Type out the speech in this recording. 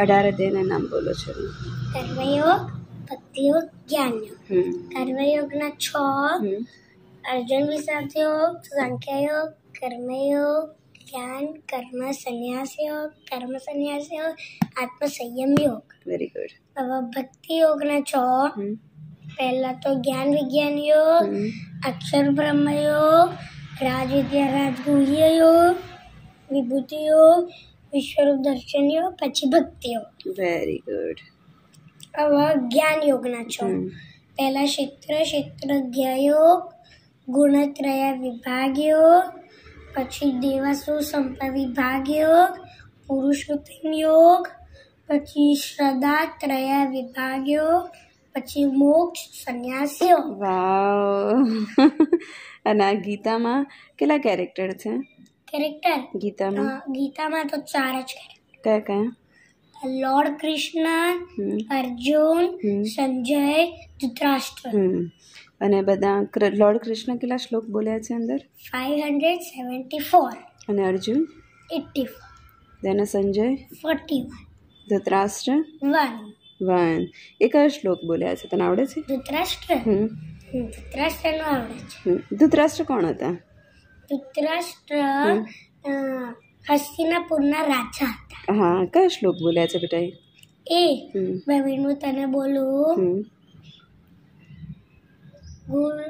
અઢારે તેના નામ બોલો છો કર્મયોગ ભક્તિયોગ જ્ઞાનયોગ કર્મયોગના છ અર્જુન વિષાદયોગ સંખ્યાયોગ કર્મયોગ જ્ઞાન કર્મ સંન્યાસ યોગ કર્મ સંન્યાસ યોગ આત્મ સંયમ યોગ વેરી ગુડ હવે ભક્તિ યોગના છ પહેલા તો જ્ઞાન વિજ્ઞાન યોગ અક્ષર બ્રહ્મ યોગ રાજ વિદ્યા રાજગુહ્ય યોગ વિભૂતિ યોગ વિશ્વરૂપ દર્શન યોગ પછી ભક્તિ યોગ વેરી ગુડ હવે જ્ઞાન યોગના છો પહેલા ક્ષેત્ર ક્ષેત્ર યોગ ગુણત્રય વિભાગ યોગ પછી દેવાસુ સંપ વિભાગ યોગ પુરુષોત્તમ યોગ પછી શ્રદ્ધા ત્રય વિભાગ યોગ પછી મોક્ષ સંન્યાસ યોગ વાવ અને આ ગીતામાં કેટલા કેરેક્ટર છે કેરેક્ટર ગીતામાં ગીતામાં તો ચાર જ કેરેક્ટર કયા કયા લોર્ડ કૃષ્ણ અર્જુન સંજય ધૃતરાષ્ટ્ર અને બધા લોર્ડ કૃષ્ણ કેટલા શ્લોક બોલ્યા છે અંદર ફાઈવ હંડ્રેડ સેવન્ટી ફોર અને અર્જુન એટી ફોર તેના Sanjay forty one Dhritarashtra one one એ કયો શ્લોક બોલ્યા છે તને આવડે છે ધૃતરાષ્ટ્ર ધૃતરાષ્ટ્રનો આવડે છે ધૃતરાષ્ટ્ર કોણ હતા ધૃતરાષ્ટ્ર હસ્તિનાપુરના રાજા હતા હા કયા શ્લોક બોલ્યા છે બેટા એ બે મિનિટ તને બોલું ગુરુ